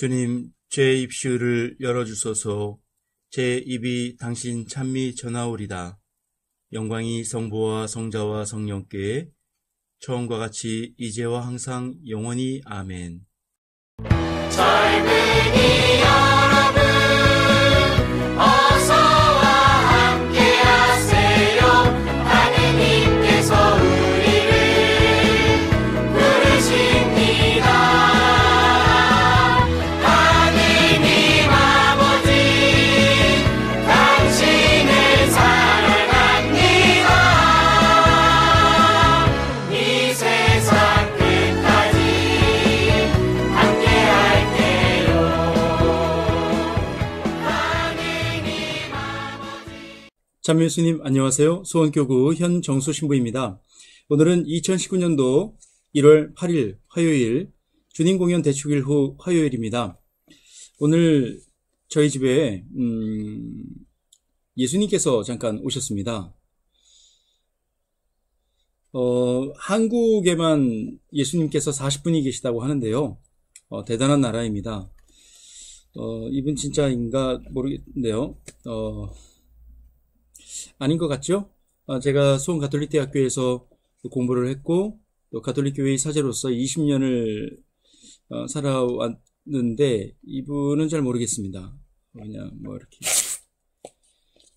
주님, 제 입술을 열어주소서 제 입이 당신 찬미 전하오리다. 영광이 성부와 성자와 성령께 처음과 같이 이제와 항상 영원히 아멘. 참민수님 안녕하세요. 수원교구 현 정수 신부입니다. 오늘은 2019년도 1월 8일 화요일 주님 공연 대축일 후 화요일입니다. 오늘 저희 집에 음, 예수님께서 잠깐 오셨습니다. 어, 한국에만 예수님께서 40분이 계시다고 하는데요. 어, 대단한 나라입니다. 어, 이분 진짜인가 모르겠는데요. 어, 아닌 것 같죠? 아, 제가 수원 가톨릭 대학교에서 공부를 했고 또 가톨릭 교회의 사제로서 20년을 어, 살아왔는데 이분은 잘 모르겠습니다. 그냥 뭐 이렇게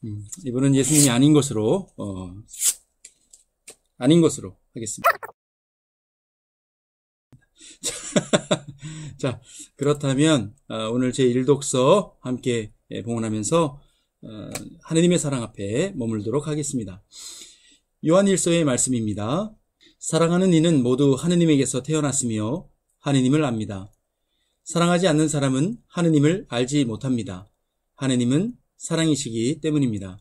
음, 이분은 예수님이 아닌 것으로 어, 아닌 것으로 하겠습니다. 자 그렇다면 아, 오늘 제 일독서 함께 봉헌하면서 어, 하느님의 사랑 앞에 머물도록 하겠습니다. 요한일서의 말씀입니다. 사랑하는 이는 모두 하느님에게서 태어났으며 하느님을 압니다. 사랑하지 않는 사람은 하느님을 알지 못합니다. 하느님은 사랑이시기 때문입니다.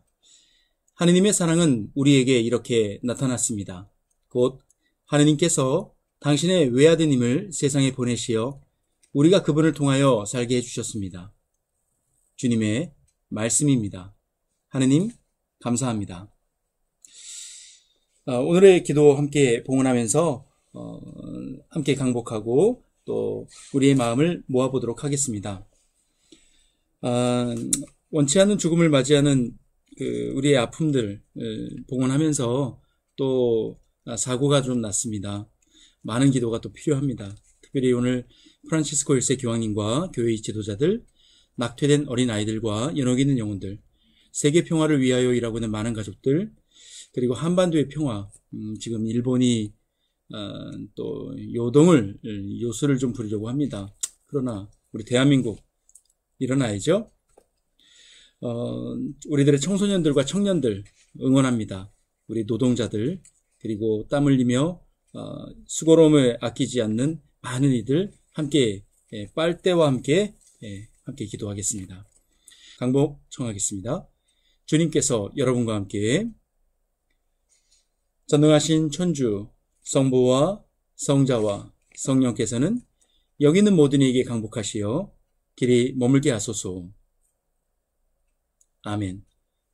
하느님의 사랑은 우리에게 이렇게 나타났습니다. 곧 하느님께서 당신의 외아드님을 세상에 보내시어 우리가 그분을 통하여 살게 해주셨습니다. 주님의 말씀입니다. 하느님, 감사합니다. 아, 오늘의 기도 함께 봉헌하면서 어, 함께 강복하고 또 우리의 마음을 모아보도록 하겠습니다. 아, 원치 않는 죽음을 맞이하는 그 우리의 아픔들 어, 봉헌하면서 또 사고가 좀 났습니다. 많은 기도가 또 필요합니다. 특별히 오늘 프란치스코 일세 교황님과 교회의 지도자들 낙태된 어린아이들과 연옥이는 영혼들, 세계 평화를 위하여 일하고 있는 많은 가족들, 그리고 한반도의 평화, 음, 지금 일본이 어, 또 요동을 요술을 좀 부리려고 합니다. 그러나 우리 대한민국 일어나야죠. 어, 우리들의 청소년들과 청년들 응원합니다. 우리 노동자들 그리고 땀 흘리며 어, 수고로움을 아끼지 않는 많은 이들 함께 예, 빨대와 함께 예, 함께 기도하겠습니다. 강복 청하겠습니다. 주님께서 여러분과 함께 전능하신 천주 성부와 성자와 성령께서는 여기 있는 모든 이에게 강복하시어 길이 머물게 하소서. 아멘.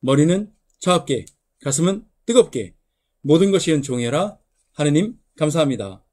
머리는 차갑게, 가슴은 뜨겁게, 모든 것이 은종해라. 하느님, 감사합니다.